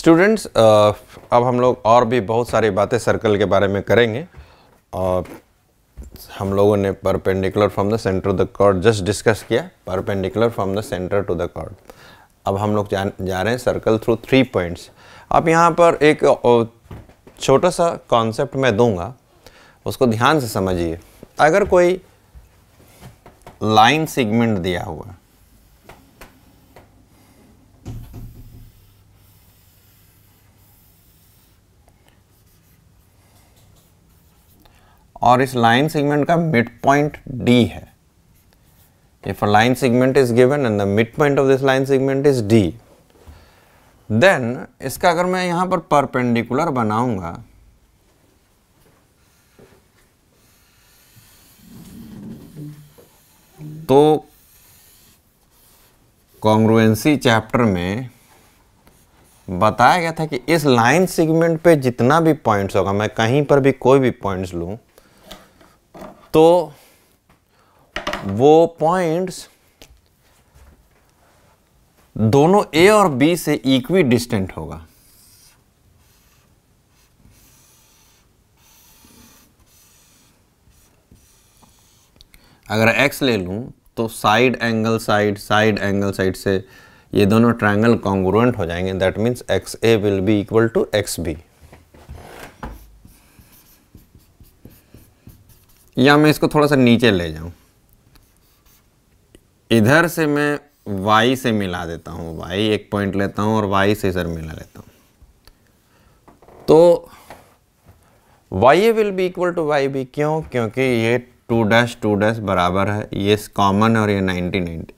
Students uh, अब हम लोग और भी बहुत सारी बातें सर्कल के बारे में करेंगे और uh, हम लोगों ने perpendicular from the centre to the chord just discuss किया perpendicular from the centre to the chord अब हम लोग जा, जा रहे हैं सर्कल थ्रू थ्री पॉइंट्स अब यहाँ पर एक छोटा सा कॉन्सेप्ट मैं दूंगा उसको ध्यान से समझिए अगर कोई लाइन सिगमेंट दिया हुआ और इस लाइन सेगमेंट का मिड पॉइंट डी है a line segment is given and the mid point of this line segment is D then इसका अगर मैं यहां पर परपेंडिकुलर बनाऊंगा तो कॉन्ग्रुएंसी चैप्टर में बताया गया था कि इस लाइन सेगमेंट पे जितना भी पॉइंट्स होगा मैं कहीं पर भी कोई भी पॉइंट्स लूं तो वो पॉइंट्स दोनों ए और बी से इक्वी डिस्टेंट होगा अगर एक्स ले लूं तो side angle side side angle side से ये दोनों ट्रायंगल कॉन्ग्रुएंट हो जाएंगे that means X A will be equal to X B या मैं इसको थोड़ा सा नीचे ले जाऊं इधर से मैं वाई से मिला देता हूँ वाई एक पॉइंट लेता हूँ और वाई से इधर मिला लेता हूँ तो Y will be equal to Y B क्यों क्योंकि ये टू डैश टू डैश बराबर है ये कॉमन और ये नाइनटी नाइनटी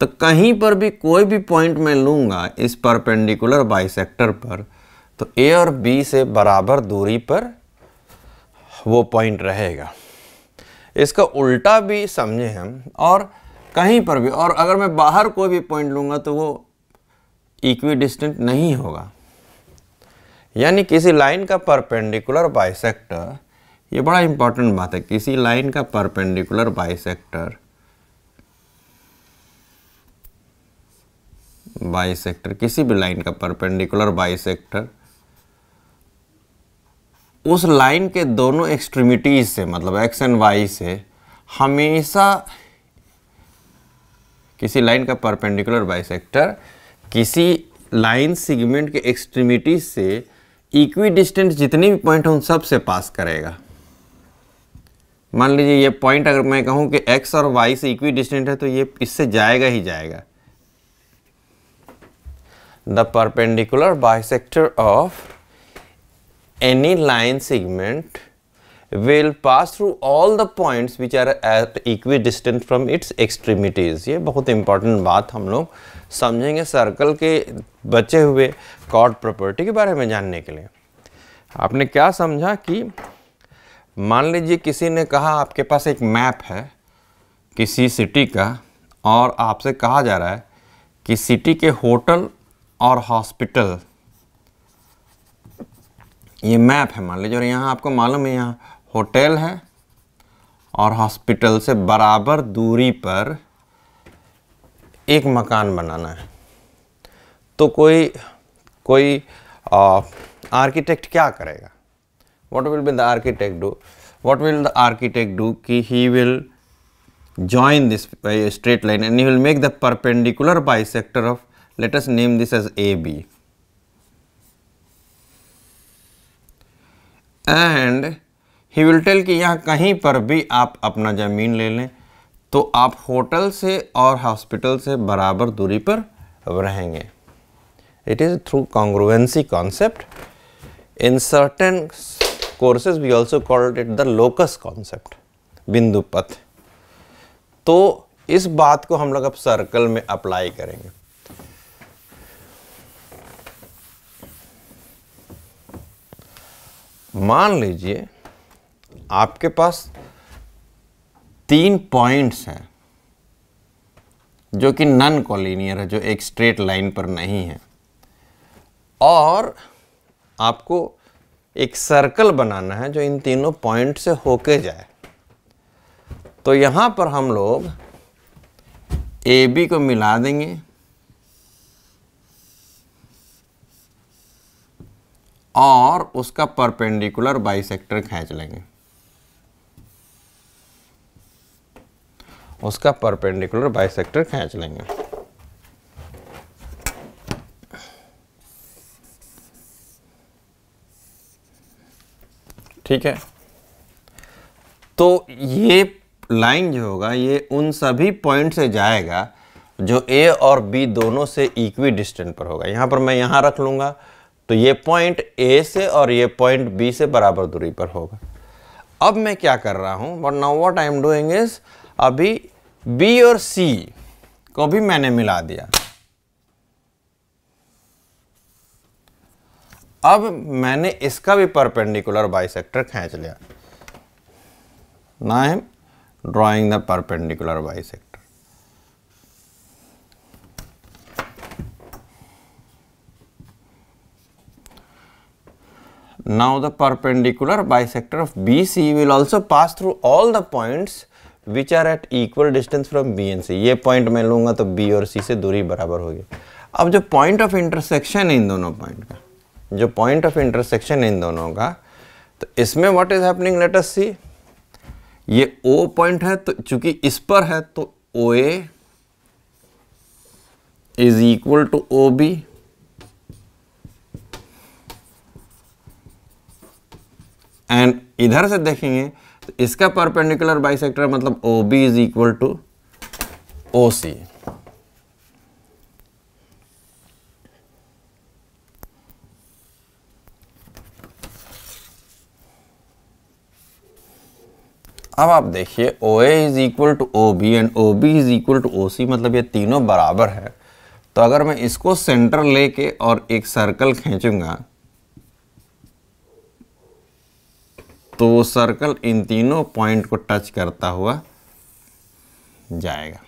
तो कहीं पर भी कोई भी पॉइंट मैं लूंगा इस परपेंडिकुलर बाइसेक्टर पर तो ए और बी से बराबर दूरी पर वो पॉइंट रहेगा इसका उल्टा भी समझे हम और कहीं पर भी और अगर मैं बाहर कोई भी पॉइंट लूंगा तो वो इक्वी डिस्टेंट नहीं होगा यानी किसी लाइन का परपेंडिकुलर बाइसेक्टर ये बड़ा इंपॉर्टेंट बात है किसी लाइन का परपेंडिकुलर बाइसेक्टर बाइसेक्टर किसी भी लाइन का परपेंडिकुलर बाइसेक्टर उस लाइन के दोनों एक्सट्रीमिटीज से मतलब एक्स एंड वाई से हमेशा किसी लाइन का परपेंडिकुलर बाइसेक्टर किसी लाइन सिगमेंट के एक्सट्रीमिटी से इक्वी डिस्टेंट जितने भी पॉइंट हैं उन सब से पास करेगा मान लीजिए ये पॉइंट अगर मैं कहूँ कि एक्स और वाई से इक्वी डिस्टेंट है तो ये इससे जाएगा ही जाएगा the perpendicular bisector of any line segment will pass through all the points which are at equidistant from its extremities ये बहुत important बात हम लोग समझेंगे सर्कल के बचे हुए chord प्रॉपर्टी के बारे में जानने के लिए आपने क्या समझा कि मान लीजिए किसी ने कहा आपके पास एक मैप है किसी सिटी का और आपसे कहा जा रहा है कि सिटी के होटल और हॉस्पिटल ये मैप है मान लीजिए और यहाँ आपको मालूम है यहाँ होटल है और हॉस्पिटल से बराबर दूरी पर एक मकान बनाना है तो कोई कोई आर्किटेक्ट क्या करेगा what will be the architect do what will the architect do कि he will join this straight line and he will make the perpendicular bisector of let's name this as A B and he will tell कि यहाँ कहीं पर भी आप अपना ज़मीन ले लें तो आप होटल से और हॉस्पिटल से बराबर दूरी पर रहेंगे it is through congruency concept in certain courses we also called it the locus concept बिंदु पथ तो इस बात को हम लोग अब सर्कल में अप्लाई करेंगे मान लीजिए आपके पास तीन पॉइंट्स हैं जो कि नन कॉलिनियर है जो एक स्ट्रेट लाइन पर नहीं है और आपको एक सर्कल बनाना है जो इन तीनों पॉइंट से होके जाए तो यहाँ पर हम लोग ए बी को मिला देंगे और उसका परपेंडिकुलर सेक्टर खींच लेंगे उसका परपेंडिकुलर सेक्टर खींच लेंगे ठीक है तो ये लाइन जो होगा ये उन सभी पॉइंट से जाएगा जो ए और बी दोनों से इक्वी डिस्टेंट पर होगा यहां पर मैं यहां रख लूंगा तो ये पॉइंट ए से और ये पॉइंट बी से बराबर दूरी पर होगा अब मैं क्या कर रहा हूँ but now what I am doing is अभी बी और सी को भी मैंने मिला दिया अब मैंने इसका भी परपेंडिकुलर बाइसेक्टर खींच लिया ना I am drawing the perpendicular bisector Now the perpendicular bisector of BC will also pass through all the points which are at equal distance from B and C. ये point मैं लूँगा तो B और C से दूरी बराबर होगी अब जो point of intersection है इन दोनों point का जो point of intersection है इन दोनों का तो इसमें what is happening let us see ये O point है तो चूंकि इस पर है तो OA is equal to OB and इधर से देखेंगे तो इसका परपेंडिकुलर बाइसेक्टर मतलब O B is equal to O C अब आप देखिए O A is equal to O B and O B is equal to O C मतलब ये तीनों बराबर है तो अगर मैं इसको सेंटर लेके और एक सर्कल खींचूंगा तो वो सर्कल इन तीनों पॉइंट को टच करता हुआ जाएगा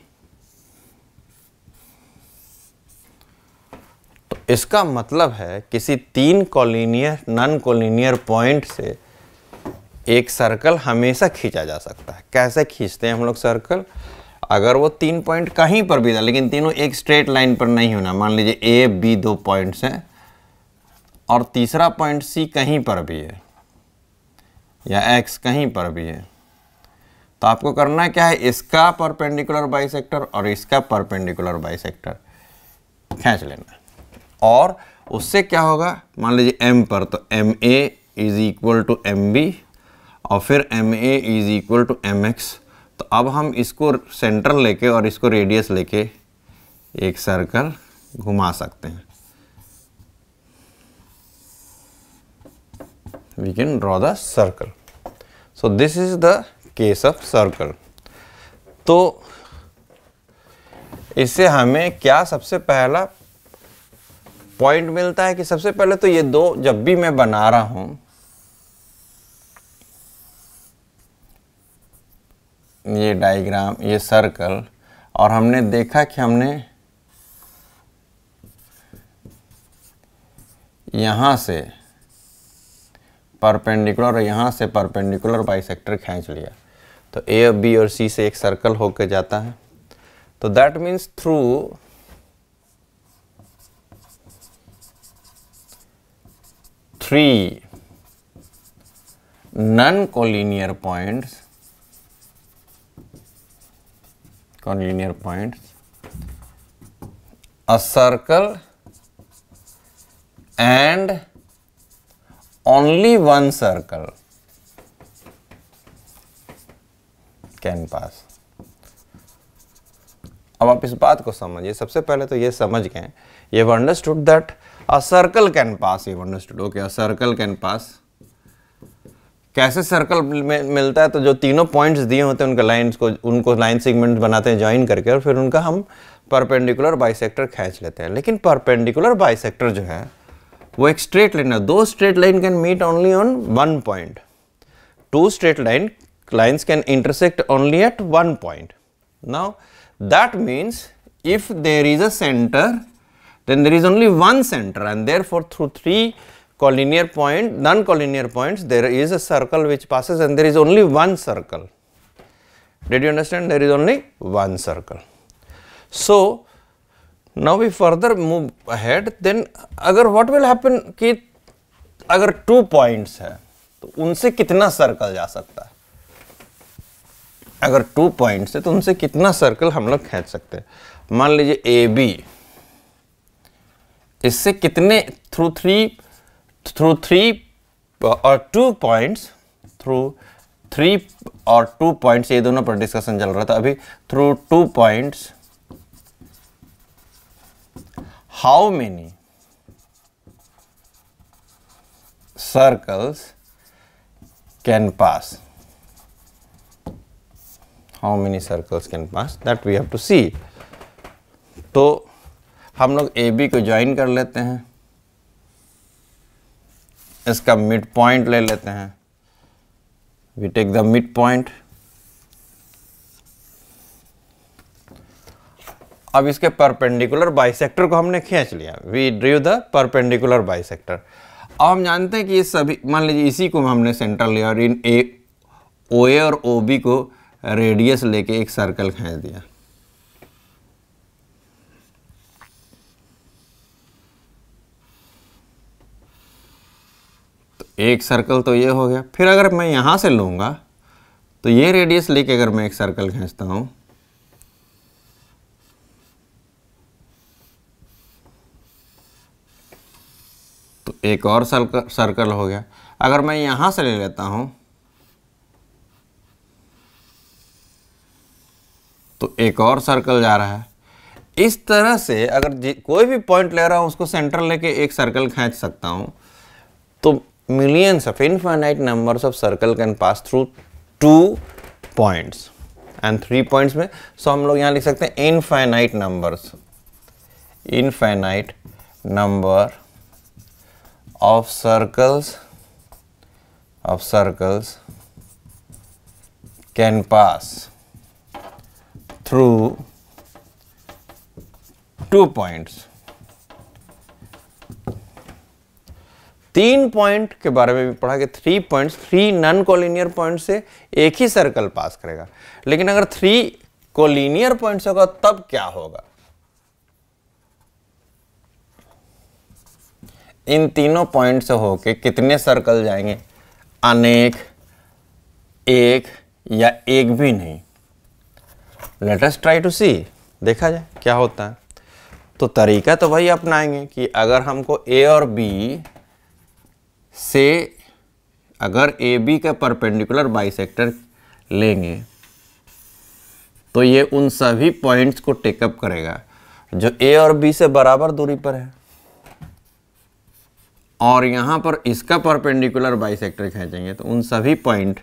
तो इसका मतलब है किसी तीन कॉलिनियर नॉन कॉलिनियर पॉइंट से एक सर्कल हमेशा खींचा जा सकता है कैसे खींचते हैं हम लोग सर्कल अगर वो तीन पॉइंट कहीं पर भी था लेकिन तीनों एक स्ट्रेट लाइन पर नहीं होना मान लीजिए ए बी दो पॉइंट्स हैं और तीसरा पॉइंट सी कहीं पर भी है या एक्स कहीं पर भी है तो आपको करना क्या है इसका परपेंडिकुलर बाइसेक्टर और इसका परपेंडिकुलर बाइसेक्टर खींच लेना और उससे क्या होगा मान लीजिए एम पर तो M A is equal to M B और फिर M A is equal to M X तो अब हम इसको सेंटर लेके और इसको रेडियस लेके एक सर्कल घुमा सकते हैं we can draw the circle. So, this is the case of circle. तो इससे हमें क्या सबसे पहला पॉइंट मिलता है कि सबसे पहले तो ये दो जब भी मैं बना रहा हूं ये डायग्राम ये सर्कल और हमने देखा कि हमने यहाँ से परपेंडिकुलर और यहाँ से परपेंडिकुलर बाइसेक्टर खींच लिया तो ए बी और सी से एक सर्कल होकर जाता है तो that means through three non collinear points collinear point a circle and only one circle can pass. अब आप इस बात को समझिए सबसे पहले तो ये समझ गए ये understood that a circle can pass ये understood okay a circle can pass कैसे सर्कल में मिलता है तो जो तीनों पॉइंट्स दिए होते हैं उनके लाइंस को उनको लाइन सेगमेंट बनाते हैं ज्वाइन करके और फिर उनका हम परपेंडिकुलर बाइसेक्टर खींच लेते हैं लेकिन परपेंडिकुलर बाइसेक्टर जो है work straight liner. Those straight line can meet only on one point. Two straight line lines can intersect only at one point. Now, that means if there is a center, then there is only one center and therefore, through three collinear point, non-collinear points, there is a circle which passes and there is only one circle. Did you understand? There is only one circle. So, now we further move ahead then अगर what will happen कि अगर two points है तो उनसे कितना circle जा सकता है अगर two points है तो उनसे कितना circle हम लोग खेच सकते हैं मान लीजिए ए बी इससे कितने थ्रू थ्री थ्रू थ्री और टू पॉइंट्स थ्रू थ्री और टू पॉइंट्स ये दोनों पर डिस्कशन चल रहा था अभी through two points how many circles can pass how many circles can pass that we have to see तो हम लोग ए बी को ज्वाइन कर लेते हैं इसका मिड पॉइंट ले लेते हैं we take the midpoint अब इसके परपेंडिकुलर बाइसेक्टर को हमने खींच लिया we drew the perpendicular bisector अब हम जानते हैं कि ये सभी मान लीजिए इसी को हमने सेंटर लिया और इन ए ओ ए और ओ बी को रेडियस लेके एक सर्कल खींच दिया तो एक सर्कल तो ये हो गया फिर अगर मैं यहां से लूंगा तो ये रेडियस लेके अगर मैं एक सर्कल खींचता हूं एक और सर्कल सर्कल हो गया अगर मैं यहाँ से ले लेता हूँ तो एक और सर्कल जा रहा है इस तरह से अगर कोई भी पॉइंट ले रहा हूँ उसको सेंटर लेके एक सर्कल खींच सकता हूँ तो millions of infinite numbers of circle can pass through two points and three points में सो हम लोग यहाँ लिख सकते हैं infinite numbers infinite number of circles of circles can pass through two points तीन पॉइंट के बारे में भी पढ़ा कि three points three non collinear point से एक ही सर्कल पास करेगा लेकिन अगर थ्री कोलिनियर पॉइंट्स होगा तब क्या होगा इन तीनों पॉइंट से होके कितने सर्कल जाएंगे अनेक एक या एक भी नहीं लेटस ट्राई टू सी देखा जाए क्या होता है तो तरीका तो वही अपनाएंगे कि अगर हमको ए और बी से अगर ए बी का परपेंडिकुलर बाइसेक्टर लेंगे तो ये उन सभी पॉइंट्स को टेकअप करेगा जो ए और बी से बराबर दूरी पर है और यहाँ पर इसका परपेंडिकुलर बाइसेक्टर खींचेंगे तो उन सभी पॉइंट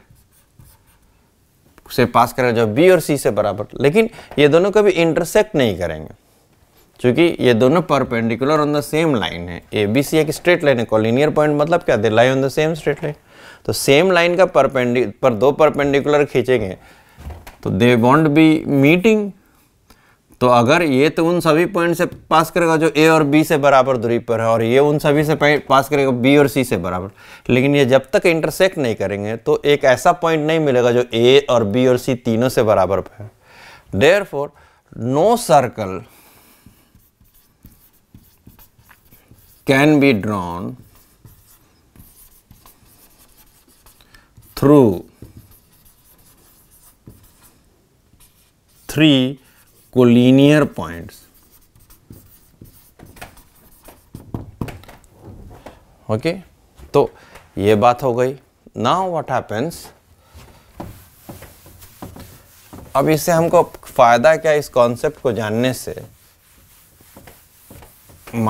से पास करें जो बी और सी से बराबर लेकिन ये दोनों कभी इंटरसेक्ट नहीं करेंगे क्योंकि ये दोनों perpendicular on the same line है ए बी सी एक स्ट्रेट लाइन है कॉलिनियर पॉइंट मतलब क्या they line on the same straight line तो सेम लाइन का परपेंडिक पर दो परपेंडिकुलर खींचेंगे तो दे वॉन्ट बी मीटिंग तो अगर ये तो उन सभी पॉइंट से पास करेगा जो ए और बी से बराबर दूरी पर है और ये उन सभी से पास करेगा बी और सी से बराबर लेकिन ये जब तक इंटरसेक्ट नहीं करेंगे तो एक ऐसा पॉइंट नहीं मिलेगा जो ए और बी और सी तीनों से बराबर पर है therefore no circle can be drawn through three collinear points okay तो ये बात हो गई नाउ व्हाट हैपेंस अब इससे हमको फायदा क्या इस कॉन्सेप्ट को जानने से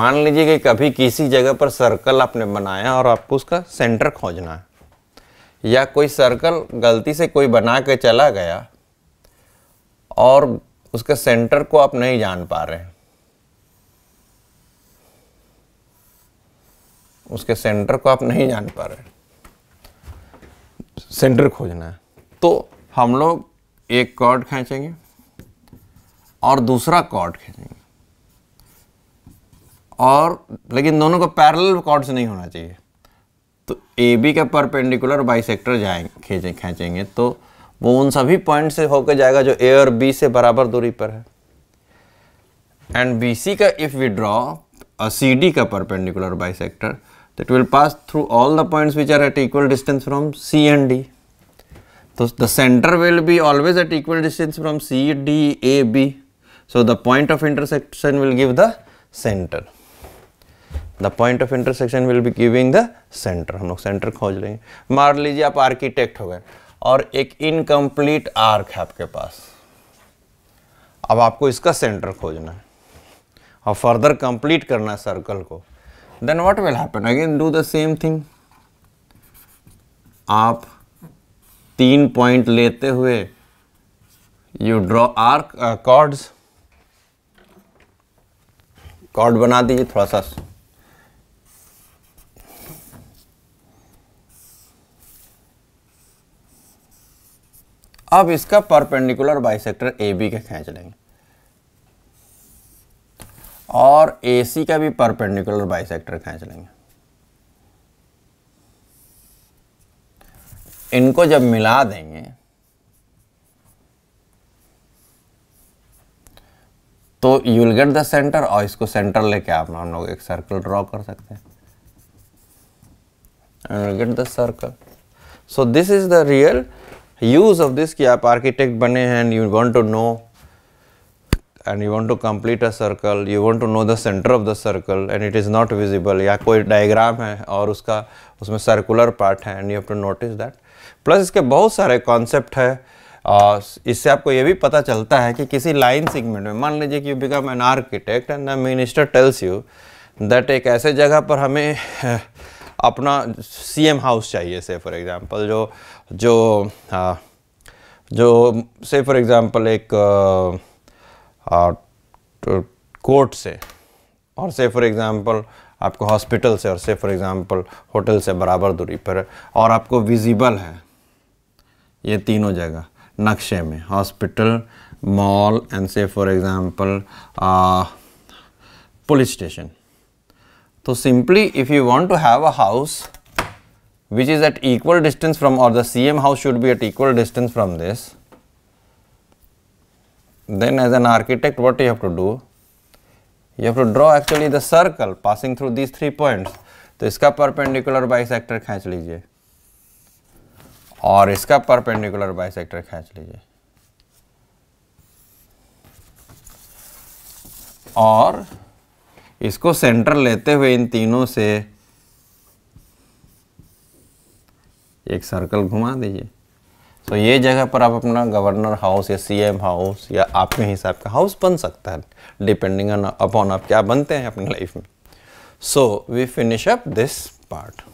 मान लीजिए कि कभी किसी जगह पर सर्कल आपने बनाया और आपको उसका सेंटर खोजना है या कोई सर्कल गलती से कोई बना के चला गया और उसके सेंटर को आप नहीं जान पा रहे उसके सेंटर को आप नहीं जान पा रहे सेंटर खोजना है तो हम लोग एक कॉर्ड खींचेंगे और दूसरा कॉर्ड खींचेंगे और लेकिन दोनों को पैरल कॉर्ड से नहीं होना चाहिए तो ए बी का परपेंडिकुलर सेक्टर जाएंगे खींचेंगे तो वो उन सभी पॉइंट से होकर जाएगा जो ए और बी से बराबर दूरी पर है एंड बी सी का इफ विड्रॉ सी डी का perpendicular bisector that will pass through all the point which are at equal distance from C and D तो the centre will be always at equal distance from C D A B so the point of intersection will give the centre the point of intersection will be giving the centre हम लोग centre खोज लेंगे मार लीजिए आप architect हो गए और एक इनकम्प्लीट आर्क है आपके पास अब आपको इसका सेंटर खोजना है और फर्दर कंप्लीट करना है सर्कल को then what will happen again do the same thing आप तीन पॉइंट लेते हुए you draw arc chords chord बना दीजिए थोड़ा सा अब इसका परपेंडिकुलर बाइसेक्टर ए बी का खींच लेंगे और ए सी का भी परपेंडिकुलर बाइसेक्टर खींच लेंगे इनको जब मिला देंगे तो you will get the centre और इसको सेंटर लेके आप हम लोग एक सर्कल ड्रॉ कर सकते हैं get the circle so this is the real use of this कि आप आर्किटेक्ट बने हैं and you want to know and you want to complete a circle you want to know the centre of the circle and it is not visible या कोई diagram है और उसका उसमें सर्कुलर पार्ट है and you to notice that plus इसके बहुत सारे कॉन्सेप्ट है और इससे आपको ये भी पता चलता है कि किसी लाइन सेगमेंट में मान लीजिए कि you become an architect and the minister tells you that एक ऐसे जगह पर हमें अपना सीएम हाउस चाहिए से फॉर एग्जांपल जो जो हाँ, आ, जो से फॉर एग्ज़ाम्पल एक कोर्ट से और से फॉर एग्ज़ाम्पल आपको हॉस्पिटल से और से फॉर एग्ज़ाम्पल होटल से बराबर दूरी पर और आपको विजिबल है ये तीनों जगह नक्शे में हॉस्पिटल मॉल एंड से फॉर एग्ज़ाम्पल पुलिस स्टेशन तो simply if you want to have a house which is at equal distance from or the CM house should be at equal distance from this, then as an architect what you have to do? You have to draw actually the circle passing through these three points. to iska perpendicular bisector खींच lijiye aur iska perpendicular bisector खींच lijiye aur isko center lete hue in teenon se एक circle घुमा दीजिए तो ये जगह पर आप अपना गवर्नर हाउस या सीएम हाउस या आपके हिसाब का हाउस बन सकता है डिपेंडिंग ऑन अपॉन आप क्या बनते हैं अपनी लाइफ में so we finish up this part